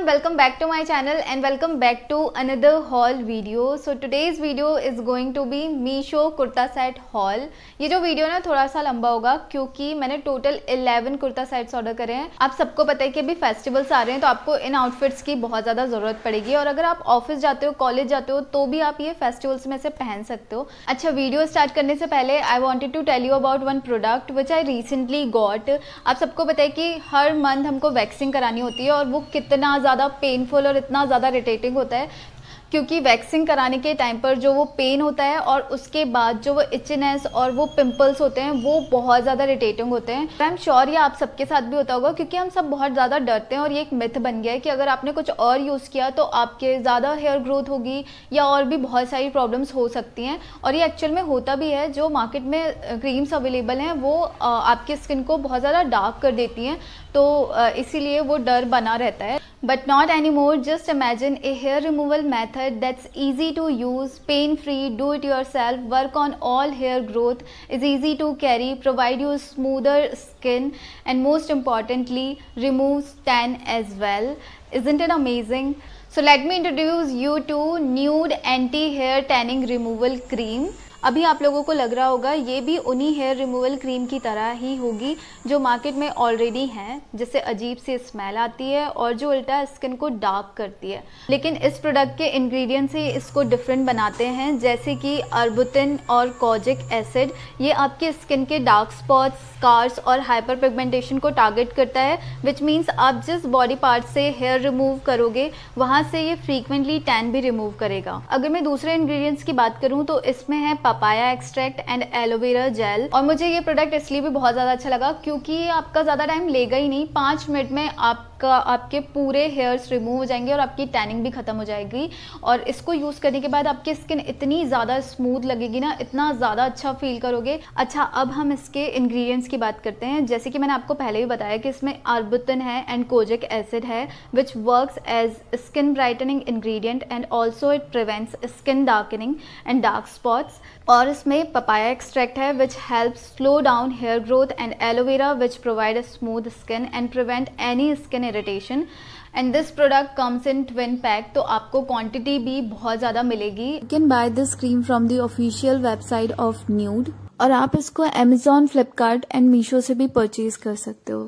everyone welcome back to my channel and welcome back to another haul video so today's video is going to be Meesho kurta set haul ये जो video ना थोड़ा सा लंबा होगा क्योंकि मैंने टोटल 11 कुर्ता सेट्स ऑर्डर करे हैं आप सबको पता है कि अभी फेस्टिवल्स आ रहे हैं तो आपको इन आउटफिट्स की बहुत ज़्यादा ज़रूरत पड़ेगी और अगर आप ऑफिस जाते हो कॉलेज जाते हो तो भी आप ये फेस्टिवल्स में से पहन सकते हो अच्छा वीडियो स्टार्ट करने से पहले I wanted to tell you about one product which I recently got आप सबको पता है कि हर मंथ हमको वैक्सिंग करानी होती है और वो कितना ज़्यादा पेनफुल और इतना ज़्यादा रिटेटिंग होता है क्योंकि वैक्सिंग कराने के टाइम पर जो वो पेन होता है और उसके बाद जो वो इचनेस और वो पिंपल्स होते हैं वो बहुत ज़्यादा रिटेटिंग होते हैं आई एम श्योर ये आप सबके साथ भी होता होगा क्योंकि हम सब बहुत ज़्यादा डरते हैं और ये एक मिथ बन गया है कि अगर आपने कुछ और यूज़ किया तो आपके ज़्यादा हेयर ग्रोथ होगी या और भी बहुत सारी प्रॉब्लम्स हो सकती हैं और ये एक्चुअल में होता भी है जो मार्केट में क्रीम्स अवेलेबल हैं वो आपकी स्किन को बहुत ज़्यादा डार्क कर देती हैं तो इसीलिए वो डर बना रहता है But not anymore, just imagine a hair removal method that's easy to use, pain free, do it yourself, work on all hair growth, is easy to carry, provide you smoother skin and most importantly removes tan as well. Isn't it amazing? So let me introduce you to Nude Anti Hair Tanning Removal Cream. अभी आप लोगों को लग रहा होगा ये भी उन्हीं हेयर रिमूवल क्रीम की तरह ही होगी जो मार्केट में ऑलरेडी हैं जिससे अजीब सी स्मेल आती है और जो उल्टा स्किन को डार्क करती है लेकिन इस प्रोडक्ट के इंग्रेडिएंट्स ही इसको डिफरेंट बनाते हैं जैसे कि अर्बुतिन और कॉजिक एसिड ये आपके स्किन के डार्क स्पॉट्स स्कार्स और हाइपर पिगमेंटेशन को टारगेट करता है विच मीन्स आप जिस बॉडी पार्ट से हेयर रिमूव करोगे वहाँ से ये फ्रीक्वेंटली टैन भी रिमूव करेगा अगर मैं दूसरे इंग्रेडिएंट्स की बात करूँ तो इसमें है papaya extract and aloe vera gel और मुझे ये प्रोडक्ट इसलिए भी बहुत ज़्यादा अच्छा लगा क्योंकि ये आपका ज़्यादा टाइम लेगा ही नहीं पांच मिनट में आप आपका आपके पूरे हेयर्स रिमूव हो जाएंगे और आपकी टैनिंग भी ख़त्म हो जाएगी और इसको यूज़ करने के बाद आपकी स्किन इतनी ज़्यादा स्मूथ लगेगी ना इतना ज़्यादा अच्छा फील करोगे अच्छा अब हम इसके इंग्रेडिएंट्स की बात करते हैं जैसे कि मैंने आपको पहले भी बताया कि इसमें आर्बुतन है एंड कोजिक एसिड है which work as skin brightening ingredient and also it prevents skin darkening and dark spots और इसमें पपाया एक्सट्रैक्ट है which help slow down hair growth and aloe vera which provide a smooth skin and prevent any skin irritation and this product comes in twin pack तो आपको quantity भी बहुत ज़्यादा मिलेगी you can buy this cream from the official website of Nude और आप इसको Amazon Flipkart and Meesho से भी परचेज कर सकते हो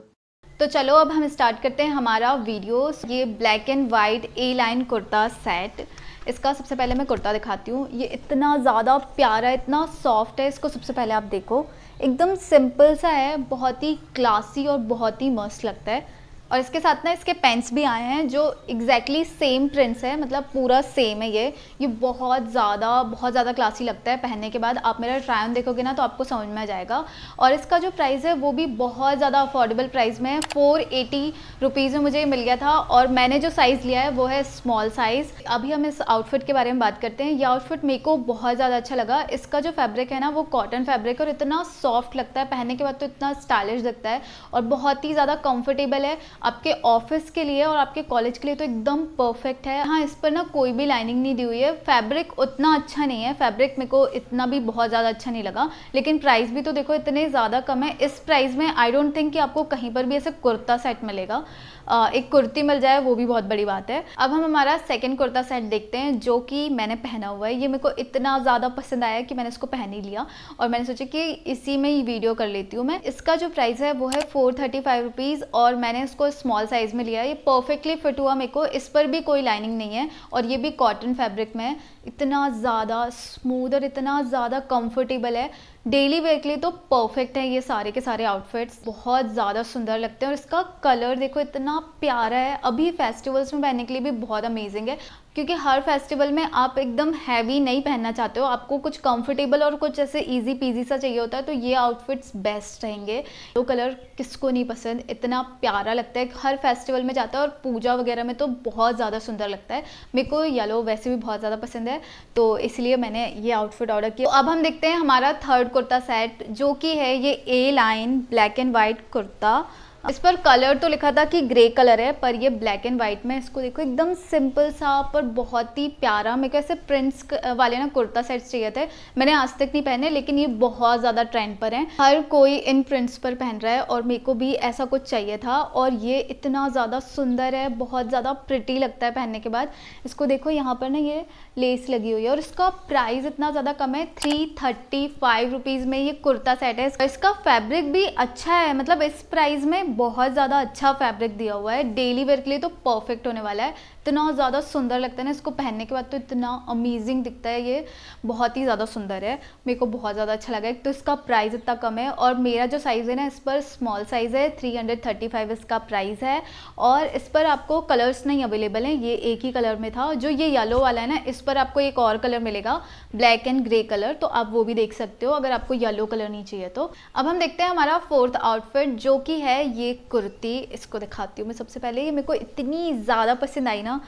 तो चलो अब हम स्टार्ट करते हैं हमारा वीडियो ये black and white A line kurta set इसका सबसे पहले मैं कुर्ता दिखाती हूँ ये इतना ज़्यादा प्यारा इतना सॉफ्ट है इसको सबसे पहले आप देखो एकदम सिंपल सा है बहुत ही क्लासी और बहुत ही मस्त लगता है और इसके साथ ना इसके पेंट्स भी आए हैं जो एग्जैक्टली सेम प्रिंट्स है मतलब पूरा सेम है ये ये बहुत ज़्यादा बहुत ज़्यादा क्लासी लगता है पहनने के बाद आप मेरा ट्राई ऑन देखोगे ना तो आपको समझ में आ जाएगा और इसका जो प्राइस है वो भी बहुत ज़्यादा अफोर्डेबल प्राइस में है फोर एटी रुपीज़ में मुझे मिल गया था और मैंने जो साइज़ लिया है वो है स्मॉल साइज़ अभी हम इस आउटफिट के बारे में बात करते हैं ये आउटफिट मेरे को बहुत ज़्यादा अच्छा लगा इसका जो फैब्रिक है ना वो कॉटन फैब्रिक और इतना सॉफ्ट लगता है पहनने के बाद तो इतना स्टाइलिश लगता है और बहुत ही ज़्यादा कम्फर्टेबल है आपके ऑफिस के लिए और आपके कॉलेज के लिए तो एकदम परफेक्ट है हाँ इस पर ना कोई भी लाइनिंग नहीं दी हुई है फैब्रिक उतना अच्छा नहीं है फैब्रिक मेरे को इतना भी बहुत ज़्यादा अच्छा नहीं लगा लेकिन प्राइस भी तो देखो इतने ज़्यादा कम है इस प्राइस में आई डोंट थिंक कि आपको कहीं पर भी ऐसे कुर्ता सेट मिलेगा एक कुर्ती मिल जाए वो भी बहुत बड़ी बात है अब हम हमारा सेकेंड कुर्ता सेट देखते हैं जो कि मैंने पहना हुआ है ये मेरे को इतना ज़्यादा पसंद आया कि मैंने इसको पहन ही लिया और मैंने सोचा कि इसी में ही वीडियो कर लेती हूँ मैं इसका जो प्राइस है वो है फोर थर्टी फाइव रुपीज़ और मैंने इसको स्मॉल साइज़ में लिया ये परफेक्टली फिट हुआ मेरे को इस पर भी कोई लाइनिंग नहीं है और ये भी कॉटन फैब्रिक में है इतना ज़्यादा स्मूद और इतना ज़्यादा कम्फर्टेबल है डेली वेयर के लिए तो परफेक्ट है ये सारे के सारे आउटफिट्स बहुत ज़्यादा सुंदर लगते हैं और इसका कलर देखो इतना प्यारा है अभी फेस्टिवल्स में पहनने के लिए भी बहुत अमेजिंग है क्योंकि हर फेस्टिवल में आप एकदम हैवी नहीं पहनना चाहते हो आपको कुछ कंफर्टेबल और कुछ ऐसे इजी पीजी सा चाहिए होता है तो ये आउटफिट्स बेस्ट रहेंगे वो कलर किसको नहीं पसंद इतना प्यारा लगता है हर फेस्टिवल में जाता है और पूजा वगैरह में तो बहुत ज़्यादा सुंदर लगता है मेरे को येलो वैसे भी बहुत ज़्यादा पसंद है तो इसलिए मैंने ये आउटफिट ऑर्डर किया तो अब हम देखते हैं हमारा थर्ड कुर्ता सेट जो कि है ये A line black and white kurta इस पर कलर तो लिखा था कि ग्रे कलर है पर ये ब्लैक एंड वाइट में इसको देखो एकदम सिंपल सा पर बहुत ही प्यारा मेरे को ऐसे प्रिंट्स वाले ना कुर्ता सेट्स चाहिए थे मैंने आज तक नहीं पहने लेकिन ये बहुत ज़्यादा ट्रेंड पर हैं हर कोई इन प्रिंट्स पर पहन रहा है और मेरे को भी ऐसा कुछ चाहिए था और ये इतना ज़्यादा सुंदर है बहुत ज़्यादा प्रिटी लगता है पहनने के बाद इसको देखो यहाँ पर ना ये लेस लगी हुई है और इसका प्राइस इतना ज़्यादा कम है थ्री थर्टी फाइव रुपीज़ में ये कुर्ता सेट है इसका फैब्रिक भी अच्छा है मतलब इस प्राइस में बहुत ज़्यादा अच्छा फैब्रिक दिया हुआ है डेली वेयर के लिए तो परफेक्ट होने वाला है इतना ज़्यादा सुंदर लगता है ना इसको पहनने के बाद तो इतना अमेजिंग दिखता है ये बहुत ही ज़्यादा सुंदर है मेरे को बहुत ज़्यादा अच्छा लगा एक तो इसका प्राइस इतना कम है और मेरा जो साइज़ है ना इस पर स्मॉल साइज़ है थ्री हंड्रेड थर्टी फाइव इसका प्राइस है और इस पर आपको कलर्स नहीं अवेलेबल हैं ये एक ही कलर में था जो ये येलो वाला है ना इस पर आपको एक और कलर मिलेगा ब्लैक एंड ग्रे कलर तो आप वो भी देख सकते हो अगर आपको येलो कलर नहीं चाहिए तो अब हम देखते हैं हमारा फोर्थ आउटफिट जो कि है ये कुर्ती इसको दिखाती हूँ मैं सबसे पहले ये मेरे को इतनी ज़्यादा पसंद आई ना ना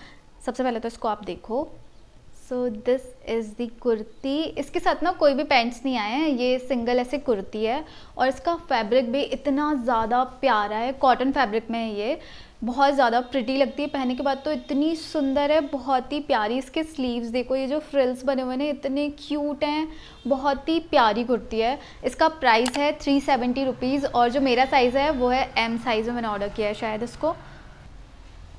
सबसे पहले तो इसको आप देखो so this is the kurti इसके साथ ना कोई भी पैंट्स नहीं आए हैं ये सिंगल ऐसे कुर्ती है और इसका फैब्रिक भी इतना ज़्यादा प्यारा है कॉटन फैब्रिक में है ये बहुत ज़्यादा प्रिटी लगती है पहनने के बाद तो इतनी सुंदर है बहुत ही प्यारी इसके स्लीव्स देखो ये जो फ्रिल्स बने हुए हैं इतने क्यूट हैं बहुत ही प्यारी कुर्ती है इसका प्राइस है थ्री सेवेंटी रुपीज़ और जो मेरा साइज़ है वो है एम साइज़ में मैंने ऑर्डर किया है शायद इसको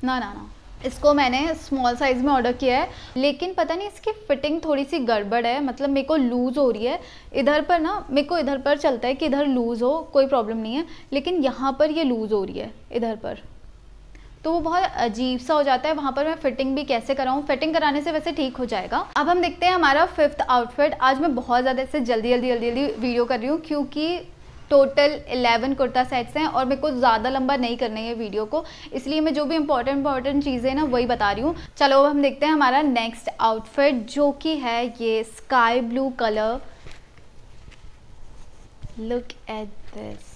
ना ना ना इसको मैंने स्मॉल साइज़ में ऑर्डर किया है लेकिन पता नहीं इसकी फिटिंग थोड़ी सी गड़बड़ है मतलब मेरे को लूज़ हो रही है इधर पर ना मेरे को इधर पर चलता है कि इधर लूज़ हो कोई प्रॉब्लम नहीं है लेकिन यहाँ पर ये लूज़ हो रही है इधर पर तो वो बहुत अजीब सा हो जाता है वहाँ पर मैं फिटिंग भी कैसे कराऊँ फिटिंग कराने से वैसे ठीक हो जाएगा अब हम देखते हैं हमारा फिफ्थ आउटफिट आज मैं बहुत ज़्यादा इसे जल्दी जल्दी जल्दी जल्दी वीडियो कर रही हूँ क्योंकि टोटल 11 कुर्ता सेट्स हैं और मेरे को ज़्यादा लंबा नहीं करना है वीडियो को इसलिए मैं जो भी इंपॉर्टेंट इंपॉर्टेंट चीज़ें हैं ना वही बता रही हूँ चलो अब हम देखते हैं हमारा नेक्स्ट आउटफिट जो कि है ये sky blue colour look at this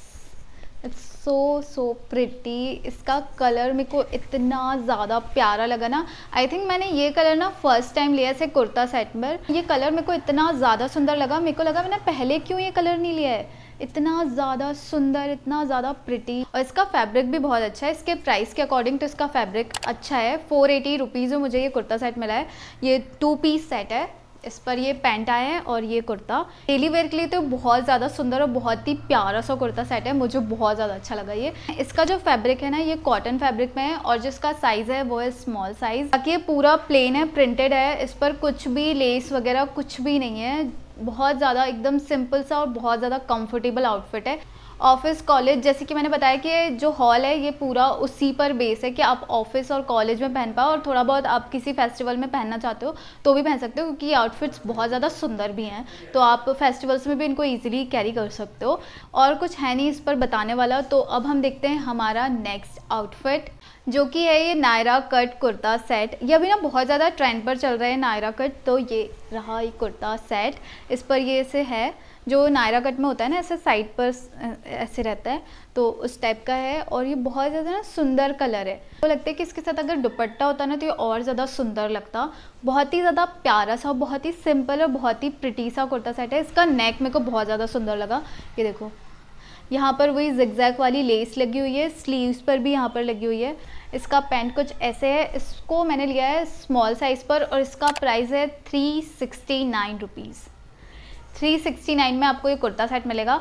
it's so so pretty इसका कलर मेरे को इतना ज़्यादा प्यारा लगा ना आई थिंक मैंने ये कलर ना फर्स्ट टाइम लिया से कुर्ता सेट पर ये कलर मेरे को इतना ज़्यादा सुंदर लगा मेरे को लगा मैंने पहले क्यों ये कलर नहीं लिया है इतना ज़्यादा सुंदर इतना ज़्यादा प्रिटी और इसका फैब्रिक भी बहुत अच्छा है इसके प्राइस के अकॉर्डिंग तो इसका फैब्रिक अच्छा है फोर एटी रुपीज़ में मुझे ये कुर्ता सेट मिला है ये टू पीस सेट है इस पर ये पैंट आया है और ये कुर्ता डेली वेयर के लिए तो बहुत ज़्यादा सुंदर और बहुत ही प्यारा सा कुर्ता सेट है मुझे बहुत ज़्यादा अच्छा लगा ये इसका जो फैब्रिक है ना ये कॉटन फैब्रिक में है और जिसका साइज़ है वो है स्मॉल साइज़ बाकी ये पूरा प्लेन है प्रिंटेड है इस पर कुछ भी लेस वगैरह कुछ भी नहीं है बहुत ज़्यादा एकदम सिंपल सा और बहुत ज़्यादा कंफर्टेबल आउटफिट है ऑफिस कॉलेज जैसे कि मैंने बताया कि जो हॉल है ये पूरा उसी पर बेस है कि आप ऑफिस और कॉलेज में पहन पाओ और थोड़ा बहुत आप किसी फेस्टिवल में पहनना चाहते हो तो भी पहन सकते हो क्योंकि ये आउटफिट्स बहुत ज़्यादा सुंदर भी हैं तो आप फेस्टिवल्स में भी इनको ईजिली कैरी कर सकते हो और कुछ है नहीं इस पर बताने वाला तो अब हम देखते हैं हमारा नेक्स्ट आउटफिट जो कि है ये नायरा कट कुर्ता सेट ये अभी ना बहुत ज़्यादा ट्रेंड पर चल रहा है नायरा कट तो ये रहा ये कुर्ता सेट इस पर ये ऐसे है जो नायरा कट में होता है ना ऐसे साइड पर ऐसे रहता है तो उस टाइप का है और ये बहुत ज़्यादा ना सुंदर कलर है तो लगता है कि इसके साथ अगर दुपट्टा होता ना तो ये और ज़्यादा सुंदर लगता बहुत ही ज़्यादा प्यारा सा बहुत ही सिंपल और बहुत ही प्रिटी सा कुर्ता सेट है इसका नेक मेरे को बहुत ज़्यादा सुंदर लगा ये देखो यहाँ पर वही जिगजैग वाली लेस लगी हुई है स्लीव्स पर भी यहाँ पर लगी हुई है इसका पैंट कुछ ऐसे है इसको मैंने लिया है स्मॉल साइज़ पर और इसका प्राइस है three sixty nine rupees three sixty nine में आपको ये कुर्ता सेट मिलेगा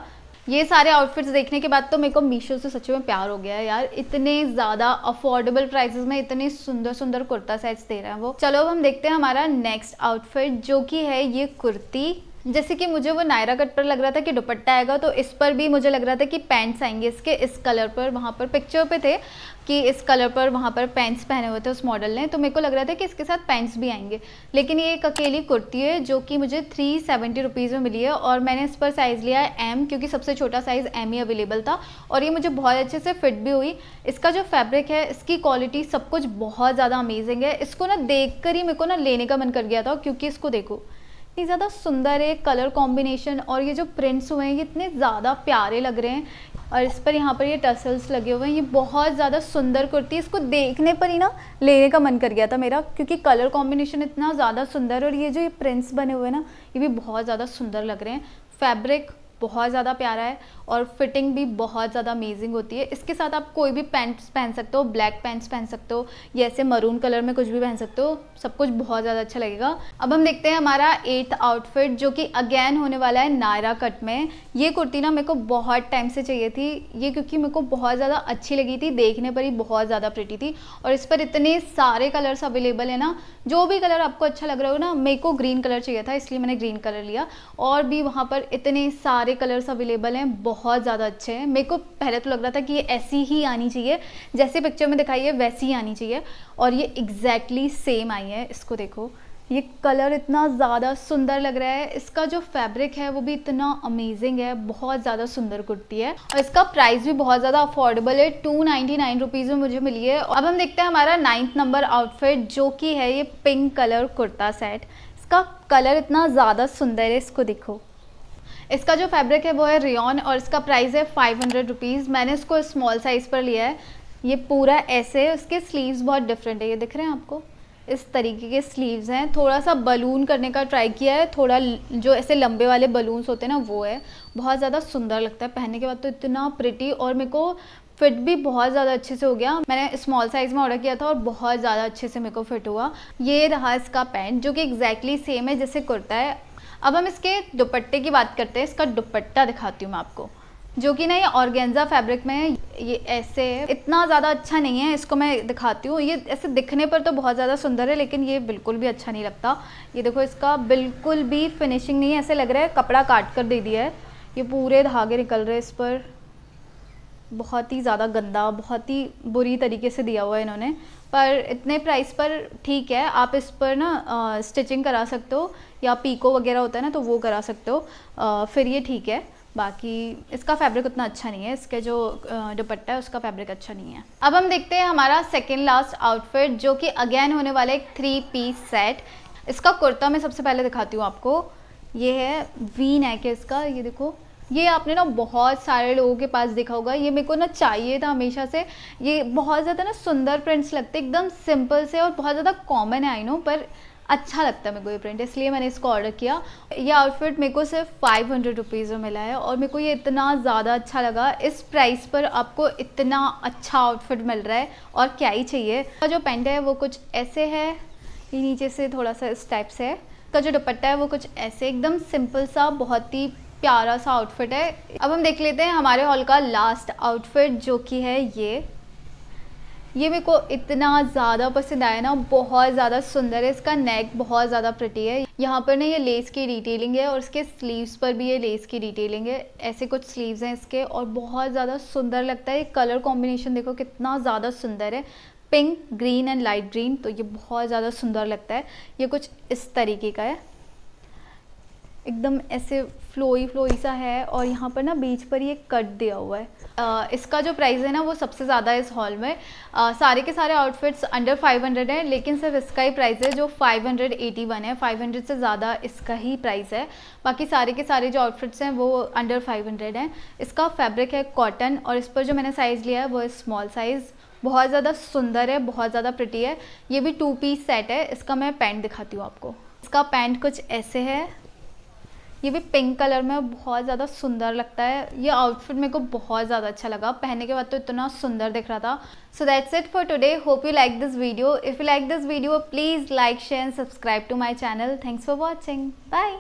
ये सारे आउटफिट्स देखने के बाद तो मेरे को मीशो से सच में प्यार हो गया है यार इतने ज़्यादा अफोर्डेबल प्राइसेस में इतने सुंदर सुंदर कुर्ता सेट्स दे रहे हैं वो चलो अब हम देखते हैं हमारा नेक्स्ट आउटफिट जो कि है ये कुर्ती जैसे कि मुझे वो नायरा कट पर लग रहा था कि दुपट्टा आएगा तो इस पर भी मुझे लग रहा था कि पैंट्स आएंगे इसके इस कलर पर वहाँ पर पिक्चर पे थे कि इस कलर पर वहाँ पर पैंट्स पहने हुए थे उस मॉडल ने तो मेरे को लग रहा था कि इसके साथ पैंट्स भी आएंगे लेकिन ये एक अकेली कुर्ती है जो कि मुझे थ्री सेवेंटी रुपीज़ में मिली है और मैंने इस पर साइज़ लिया है एम क्योंकि सबसे छोटा साइज़ एम ही अवेलेबल था और ये मुझे बहुत अच्छे से फिट भी हुई इसका जो फैब्रिक है इसकी क्वालिटी सब कुछ बहुत ज़्यादा अमेजिंग है इसको ना देख कर ही मेरे को ना लेने का मन कर गया था क्योंकि इसको देखो इतनी ज़्यादा सुंदर है कलर कॉम्बिनेशन और ये जो प्रिंट्स हुए हैं ये इतने ज़्यादा प्यारे लग रहे हैं और इस पर यहाँ पर ये टसल्स लगे हुए हैं ये बहुत ज़्यादा सुंदर कुर्ती इसको देखने पर ही ना लेने का मन कर गया था मेरा क्योंकि कलर कॉम्बिनेशन इतना ज़्यादा सुंदर और ये जो ये प्रिंट्स बने हुए हैं ना ये भी बहुत ज़्यादा सुंदर लग रहे हैं फैब्रिक बहुत ज़्यादा प्यारा है और फिटिंग भी बहुत ज़्यादा अमेजिंग होती है इसके साथ आप कोई भी पैंट्स पहन सकते हो ब्लैक पैंट्स पहन सकते हो या ऐसे मरून कलर में कुछ भी पहन सकते हो सब कुछ बहुत ज़्यादा अच्छा लगेगा अब हम देखते हैं हमारा एट्थ आउटफिट जो कि अगेन होने वाला है नायरा कट में ये कुर्ती ना मेरे को बहुत टाइम से चाहिए थी ये क्योंकि मेरे को बहुत ज़्यादा अच्छी लगी थी देखने पर ही बहुत ज़्यादा प्रिटी थी और इस पर इतने सारे कलर्स अवेलेबल है ना जो भी कलर आपको अच्छा लग रहा हो ना मेरे को ग्रीन कलर चाहिए था इसलिए मैंने ग्रीन कलर लिया और भी वहाँ पर इतने सारे कलर्स अवेलेबल हैं बहुत बहुत ज़्यादा अच्छे हैं मेरे को पहले तो लग रहा था कि ये ऐसी ही आनी चाहिए जैसे पिक्चर में दिखाई है वैसी ही आनी चाहिए और ये एग्जैक्टली सेम आई है इसको देखो ये कलर इतना ज़्यादा सुंदर लग रहा है इसका जो फैब्रिक है वो भी इतना अमेजिंग है बहुत ज़्यादा सुंदर कुर्ती है और इसका प्राइस भी बहुत ज़्यादा अफोर्डेबल है टू नाइन्टी नाइन रुपीज़ में मुझे मिली है अब हम देखते हैं हमारा नाइन्थ नंबर आउटफिट जो कि है ये पिंक कलर कुर्ता सेट इसका कलर इतना ज़्यादा सुंदर है इसको देखो इसका जो फैब्रिक है वो है रियॉन और इसका प्राइस है फाइव हंड्रेड रुपीज़ मैंने इसको स्मॉल साइज़ पर लिया है ये पूरा ऐसे उसके स्लीव्स बहुत डिफरेंट है ये दिख रहे हैं आपको इस तरीके के स्लीव्स हैं थोड़ा सा बलून करने का ट्राई किया है थोड़ा जो ऐसे लंबे वाले बलून्स होते हैं ना वो है बहुत ज़्यादा सुंदर लगता है पहनने के बाद तो इतना प्रिटी और मेरे को फिट भी बहुत ज़्यादा अच्छे से हो गया मैंने स्मॉल साइज़ में ऑर्डर किया था और बहुत ज़्यादा अच्छे से मेरे को फिट हुआ ये रहा इसका पैंट जो कि एग्जैक्टली सेम है जैसे कुर्ता है अब हम इसके दुपट्टे की बात करते हैं इसका दुपट्टा दिखाती हूँ मैं आपको जो कि ना ये ऑर्गेंजा फैब्रिक में ये ऐसे इतना ज़्यादा अच्छा नहीं है इसको मैं दिखाती हूँ ये ऐसे दिखने पर तो बहुत ज़्यादा सुंदर है लेकिन ये बिल्कुल भी अच्छा नहीं लगता ये देखो इसका बिल्कुल भी फिनिशिंग नहीं है ऐसे लग रहा है कपड़ा काट कर दे दिया है ये पूरे धागे निकल रहे हैं इस पर बहुत ही ज़्यादा गंदा बहुत ही बुरी तरीके से दिया हुआ है इन्होंने पर इतने प्राइस पर ठीक है आप इस पर ना आ, स्टिचिंग करा सकते हो या पीको वगैरह होता है ना तो वो करा सकते हो आ, फिर ये ठीक है बाकी इसका फैब्रिक उतना अच्छा नहीं है इसके जो दुपट्टा है उसका फैब्रिक अच्छा नहीं है अब हम देखते हैं हमारा सेकेंड लास्ट आउटफिट जो कि अगेन होने वाला एक थ्री पीस सेट इसका कुर्ता मैं सबसे पहले दिखाती हूँ आपको ये है वी नेक है इसका ये देखो ये आपने ना बहुत सारे लोगों के पास देखा होगा ये मेरे को ना चाहिए था हमेशा से ये बहुत ज़्यादा ना सुंदर प्रिंट्स लगते एकदम सिंपल से और बहुत ज़्यादा कॉमन है आई नो पर अच्छा लगता है मेरे को ये प्रिंट इसलिए मैंने इसको ऑर्डर किया ये आउटफिट मेरे को सिर्फ फाइव हंड्रेड रुपीज़ में मिला है और मेरे को ये इतना ज़्यादा अच्छा लगा इस प्राइस पर आपको इतना अच्छा आउटफिट मिल रहा है और क्या ही चाहिए जो पेंट है वो कुछ ऐसे है ये नीचे से थोड़ा सा इस टाइप से है का जो दुपट्टा है वो कुछ ऐसे एकदम सिंपल सा बहुत ही प्यारा सा आउटफिट है अब हम देख लेते हैं हमारे हॉल का लास्ट आउटफिट जो कि है ये ये मेरे को इतना ज़्यादा पसंद आया ना बहुत ज़्यादा सुंदर है इसका नेक बहुत ज़्यादा प्रटी है यहाँ पर ना ये लेस की डिटेलिंग है और इसके स्लीव्स पर भी ये लेस की डिटेलिंग है ऐसे कुछ स्लीव्स हैं इसके और बहुत ज़्यादा सुंदर लगता है कलर कॉम्बिनेशन देखो कितना ज़्यादा सुंदर है pink green and light green तो ये बहुत ज़्यादा सुंदर लगता है ये कुछ इस तरीके का है एकदम ऐसे फ्लोई फ्लोई सा है और यहाँ पर ना बीच पर ये कट दिया हुआ है आ, इसका जो प्राइस है ना वो सबसे ज़्यादा है इस हॉल में आ, सारे के सारे आउटफिट्स अंडर 500 हैं लेकिन सिर्फ इसका ही प्राइस है जो 581 है 500 से ज़्यादा इसका ही प्राइस है बाकी सारे के सारे जो आउटफिट्स हैं वो अंडर 500 हैं इसका फैब्रिक है कॉटन और इस पर जो मैंने साइज़ लिया है वो है स्मॉल साइज़ बहुत ज़्यादा सुंदर है बहुत ज़्यादा प्रटी है ये भी टू पीस सेट है इसका मैं पैंट दिखाती हूँ आपको इसका पैंट कुछ ऐसे है ये भी पिंक कलर में बहुत ज़्यादा सुंदर लगता है ये आउटफिट मेरे को बहुत ज़्यादा अच्छा लगा पहनने के बाद तो इतना सुंदर दिख रहा था so that's it for today hope you like this video if you like this video please like share and subscribe to my channel thanks for watching bye